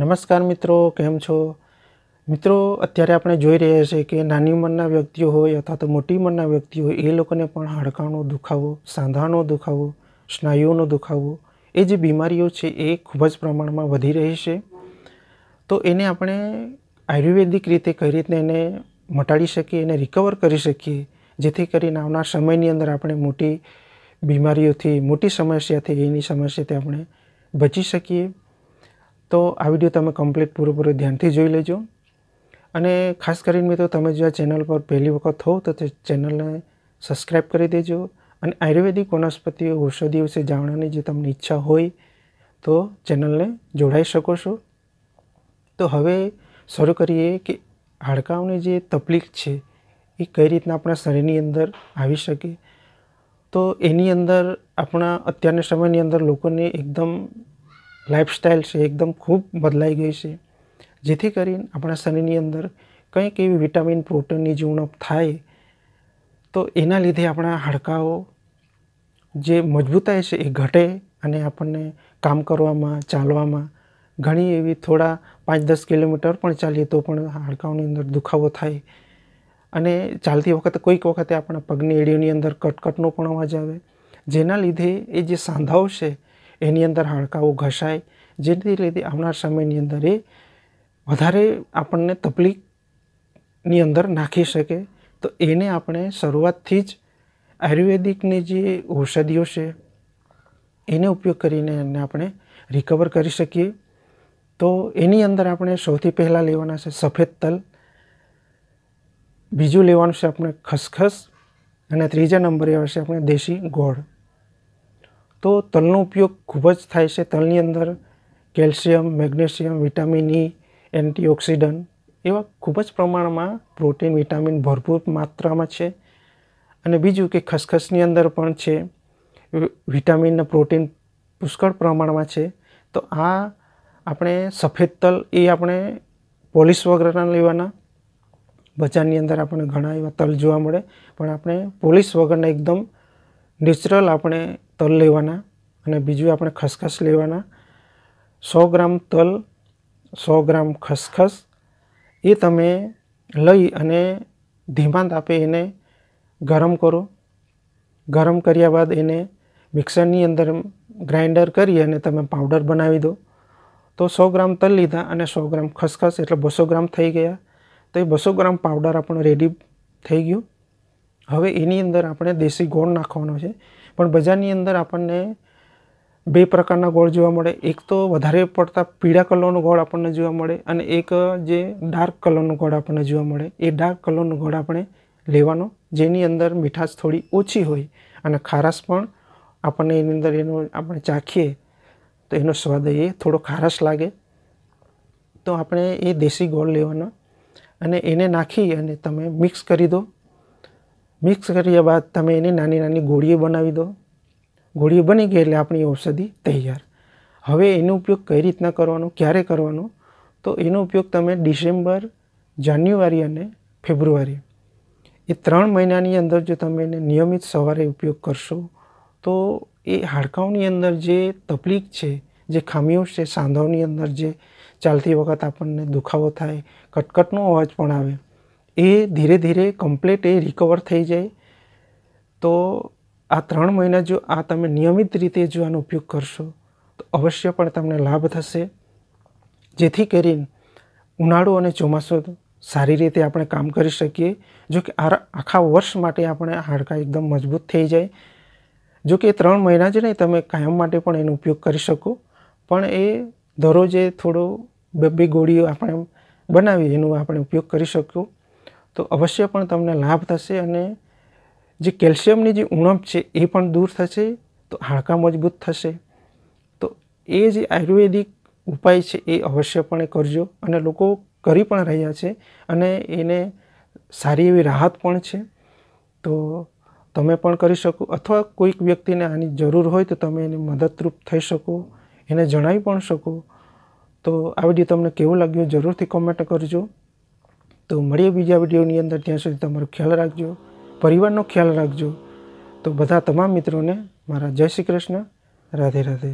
નમસ્કાર મિત્રો કેમ છો મિત્રો અત્યારે આપણે જોઈ રહ્યા છીએ કે નાની ઉંમરના વ્યક્તિઓ હોય અથવા તો મોટી ઉંમરના વ્યક્તિઓ હોય એ લોકોને પણ હાડકાંનો દુખાવો સાંધાનો દુખાવો સ્નાયુઓનો દુખાવો એ જે બીમારીઓ છે એ ખૂબ જ પ્રમાણમાં વધી રહી છે તો એને આપણે આયુર્વેદિક રીતે કઈ રીતે એને મટાડી શકીએ એને રિકવર કરી શકીએ જેથી કરીને આવનાર સમયની અંદર આપણે મોટી બીમારીઓથી મોટી સમસ્યાથી એની સમસ્યાથી આપણે બચી શકીએ તો આ વિડીયો તમે કમ્પ્લીટ પૂરેપૂરો ધ્યાનથી જોઈ લેજો અને ખાસ કરીને મિત્રો તમે જો આ ચેનલ પર પહેલી વખત હોવ તો તે ચેનલને સબસ્ક્રાઈબ કરી દેજો અને આયુર્વેદિક વનસ્પતિઓ ઔષધિઓ વિશે જાણવાની જે તમને ઈચ્છા હોય તો ચેનલને જોડાઈ શકો છો તો હવે શરૂ કરીએ કે હાડકાંઓની જે તકલીફ છે એ કઈ રીતના આપણા શરીરની અંદર આવી શકે તો એની અંદર આપણા અત્યારના સમયની અંદર લોકોને એકદમ લાઇફસ્ટાઈલ છે એકદમ ખૂબ બદલાઈ ગઈ છે જેથી કરીને આપણા શરીરની અંદર કંઈક એવી વિટામિન પ્રોટીનની ઉણપ થાય તો એના લીધે આપણા હાડકાઓ જે મજબૂતાઈ છે એ ઘટે અને આપણને કામ કરવામાં ચાલવામાં ઘણી એવી થોડા પાંચ દસ કિલોમીટર પણ ચાલીએ તો પણ હાડકાઓની અંદર દુખાવો થાય અને ચાલતી વખતે કોઈક વખતે આપણા પગની એડીઓની અંદર કટકટનો પણ અવાજ આવે જેના લીધે એ જે સાંધાઓ છે એની અંદર હાડકાઓ ઘસાય જેથી લીધે આવનાર સમયની અંદર એ વધારે આપણને તકલીફની અંદર નાખી શકે તો એને આપણે શરૂઆતથી જ આયુર્વેદિકની જે ઔષધિઓ છે એનો ઉપયોગ કરીને એને આપણે રિકવર કરી શકીએ તો એની અંદર આપણે સૌથી પહેલાં લેવાના છે સફેદ તલ બીજું લેવાનું છે આપણે ખસખસ અને ત્રીજા નંબરે આવશે આપણે દેશી ગોળ તો તલનો ઉપયોગ ખૂબ જ થાય છે તલની અંદર calcium magnesium vitamin E e, antioxidant એવા ખૂબ જ પ્રમાણમાં પ્રોટીન વિટામિન ભરપૂર માત્રામાં છે અને બીજું કે ખસખસની અંદર પણ છે વિટામિન અને પ્રોટીન પુષ્કળ પ્રમાણમાં છે તો આ આપણે સફેદ તલ એ આપણે પોલિશ વગરના લેવાના બજારની અંદર આપણે ઘણા એવા તલ જોવા મળે પણ આપણે પોલિશ વગરના એકદમ નેચરલ આપણે તલ લેવાના અને બીજું આપણે ખસખસ લેવાના સો ગ્રામ તલ સો ગ્રામ ખસખસ એ તમે લઈ અને ધીમા તાપે એને ગરમ કરો ગરમ કર્યા બાદ એને મિક્સરની અંદર ગ્રાઇન્ડર કરી અને તમે પાવડર બનાવી દો તો સો ગ્રામ તલ લીધા અને સો ગ્રામ ખસખસ એટલે બસો ગ્રામ થઈ ગયા તો એ બસો ગ્રામ પાવડર આપણો રેડી થઈ ગયું હવે એની અંદર આપણે દેશી ગોળ નાખવાનો છે પણ બજારની અંદર આપણને બે પ્રકારના ગોળ જોવા મળે એક તો વધારે પડતા પીળા કલરનો ગોળ આપણને જોવા મળે અને એક જે ડાર્ક કલરનો ગોળ આપણને જોવા મળે એ ડાર્ક કલરનો ગોળ આપણે લેવાનો જેની અંદર મીઠાશ થોડી ઓછી હોય અને ખારાશ પણ આપણને એની અંદર એનો આપણે ચાખીએ તો એનો સ્વાદ એ થોડો ખારાશ લાગે તો આપણે એ દેશી ગોળ લેવાનો અને એને નાખી અને તમે મિક્સ કરી દો મિક્સ કર્યા બાદ તમે એને નાની નાની ગોળીઓ બનાવી દો ગોળીઓ બની ગઈ એટલે આપણી ઔષધિ તૈયાર હવે એનો ઉપયોગ કઈ રીતના કરવાનો ક્યારે કરવાનો તો એનો ઉપયોગ તમે ડિસેમ્બર જાન્યુઆરી અને ફેબ્રુઆરી એ ત્રણ મહિનાની અંદર જો તમે એને નિયમિત સવારે ઉપયોગ કરશો તો એ હાડકાંઓની અંદર જે તકલીફ છે જે ખામીઓ છે સાંધાઓની અંદર જે ચાલતી વખત આપણને દુખાવો થાય કટકટનો અવાજ પણ આવે એ ધીરે ધીરે કમ્પ્લીટ એ રિકવર થઈ જાય તો આ ત્રણ મહિના જો આ તમે નિયમિત રીતે જો આનો ઉપયોગ કરશો તો અવશ્ય પણ તમને લાભ થશે જેથી કરીને ઉનાળો અને ચોમાસું સારી રીતે આપણે કામ કરી શકીએ જો કે આખા વર્ષ માટે આપણે હાડકાં એકદમ મજબૂત થઈ જાય જો કે ત્રણ મહિના જ નહીં તમે કાયમ માટે પણ એનો ઉપયોગ કરી શકો પણ એ દરરોજે થોડો બે ગોળીઓ આપણે બનાવી એનો આપણે ઉપયોગ કરી શકીએ તો અવશ્ય પણ તમને લાભ થશે અને જે કેલ્શિયમની જે ઉણપ છે એ પણ દૂર થશે તો હાડકાં મજબૂત થશે તો એ જે આયુર્વેદિક ઉપાય છે એ અવશ્યપણે કરજો અને લોકો કરી પણ રહ્યા છે અને એને સારી એવી રાહત પણ છે તો તમે પણ કરી શકો અથવા કોઈક વ્યક્તિને આની જરૂર હોય તો તમે એને મદદરૂપ થઈ શકો એને જણાવી પણ શકો તો આ વિડીયો તમને કેવું લાગ્યું જરૂરથી કોમેન્ટ કરજો તો મળીએ બીજા વિડીયોની અંદર ત્યાં સુધી તમારો ખ્યાલ રાખજો પરિવારનો ખ્યાલ રાખજો તો બધા તમામ મિત્રોને મારા જય શ્રી કૃષ્ણ રાધે રાધે